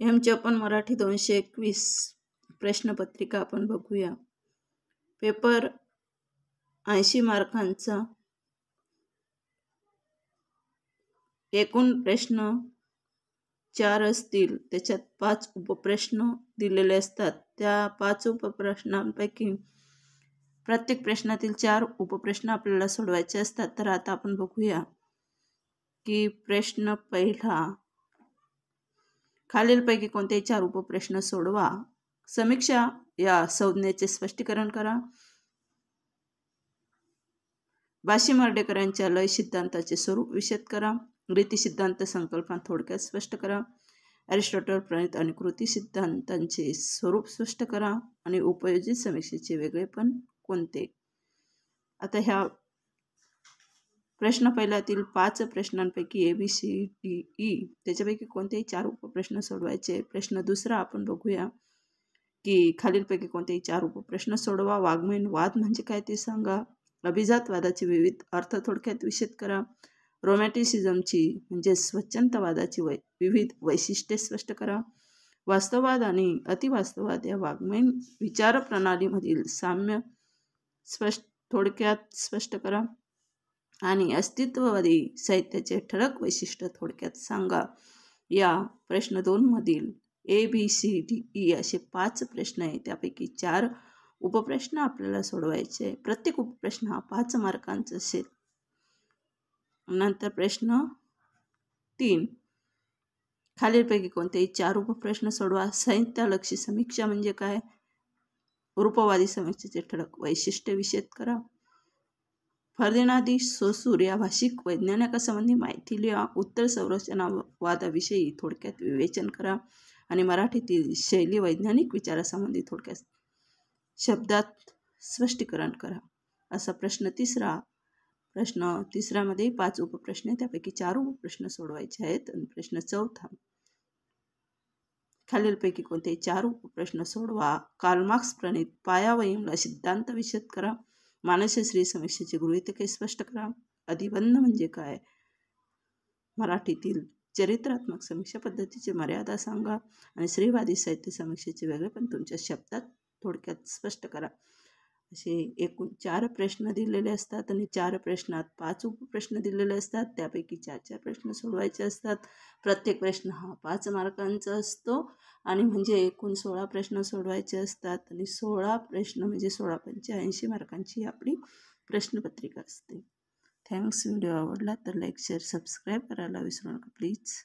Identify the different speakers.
Speaker 1: M पण मराठी दोनशे एकवीस प्रश्नपत्रिका आपण बघूया पेपर ऐंशी मार्कांचा एकूण प्रश्न चार असतील त्याच्यात पाच उपप्रश्न दिलेले असतात त्या पाच उपप्रश्नांपैकी प्रत्येक प्रश्नातील चार उपप्रश्न आपल्याला सोडवायचे असतात तर आता आपण बघूया की प्रश्न पहिला खालीलपैकी कोणतेही चार उपप्रश्न सोडवा समीक्षा या संज्ञेचे स्पष्टीकरण करा बाशी मर्डेकरांच्या लय सिद्धांताचे स्वरूप विशद करा रीती सिद्धांत संकल्पना थोडक्यात स्पष्ट करा ॲरिस्टॉटल प्रणित आणि कृती सिद्धांतांचे स्वरूप स्पष्ट करा आणि उपयोजित समीक्षेचे वेगळेपण कोणते आता ह्या प्रश्न पहिल्यातील पाच प्रश्नांपैकी A B C D E त्याच्यापैकी कोणतेही चार उपप्रश्न सोडवायचे प्रश्न दुसरा आपण बघूया की खालीलपैकी कोणतेही चार उपप्रश्न सोडवा वाङ्मयीन वाद म्हणजे काय ते सांगा अभिजातवादाचे विविध अर्थ थोडक्यात विशद करा रोमॅटिसिझमची म्हणजे स्वच्छंतवादाची वै विविध वैशिष्ट्ये स्पष्ट करा वास्तववाद आणि अतिवास्तववाद या वाङ्मयीन विचारप्रणालीमधील साम्य स्पष्ट थोडक्यात स्पष्ट करा आणि अस्तित्ववादी साहित्याचे ठळक वैशिष्ट्य थोडक्यात सांगा या प्रश्न दोनमधील A B C D E e असे पाच प्रश्न आहे त्यापैकी चार उपप्रश्न आपल्याला सोडवायचे प्रत्येक उपप्रश्न हा पाच मार्कांचा असेल नंतर प्रश्न तीन खालीलपैकी कोणतेही चार उपप्रश्न सोडवा साहित्यालक्षी समीक्षा म्हणजे काय रूपवादी समीक्षेचे ठळक वैशिष्ट्य विषेद करा फरदेनादी सोसूर या भाषिक वैज्ञानिकासंबंधी माहिती लिहा उत्तर संरचनावादाविषयी थोडक्यात विवेचन करा आणि मराठीतील शैली वैज्ञानिक विचारासंबंधी थोडक्यात शब्दात स्पष्टीकरण करा असा प्रश्न तिसरा प्रश्न तिसऱ्यामध्ये पाच उपप्रश्न त्यापैकी चार उपप्रश्न सोडवायचे आहेत आणि प्रश्न चौथा खालीलपैकी कोणते चार उपप्रश्न सोडवा मार्क्स प्रणित पायावयीला सिद्धांत विशद करा मानसश्री समीक्षेचे गृहितके स्पष्ट करा अधिबंध म्हणजे काय मराठीतील चरित्रात्मक समीक्षा पद्धतीची मर्यादा सांगा आणि स्त्रीवादी साहित्य समीक्षेचे वेगळेपण तुमच्या शब्दात थोडक्यात स्पष्ट करा असे एकूण चार प्रश्न दिलेले असतात आणि चार प्रश्नात पाच उपप्रश्न दिलेले असतात त्यापैकी चार चार प्रश्न सोडवायचे असतात प्रत्येक प्रश्न हा पाच मार्कांचा असतो आणि म्हणजे एकूण सोळा प्रश्न सोडवायचे असतात आणि सोळा प्रश्न म्हणजे सोळा पंच्याऐंशी मार्कांची आपली प्रश्नपत्रिका असते थँक्स व्हिडिओ आवडला तर लाईक शेअर सबस्क्राईब करायला विसरू नका प्लीज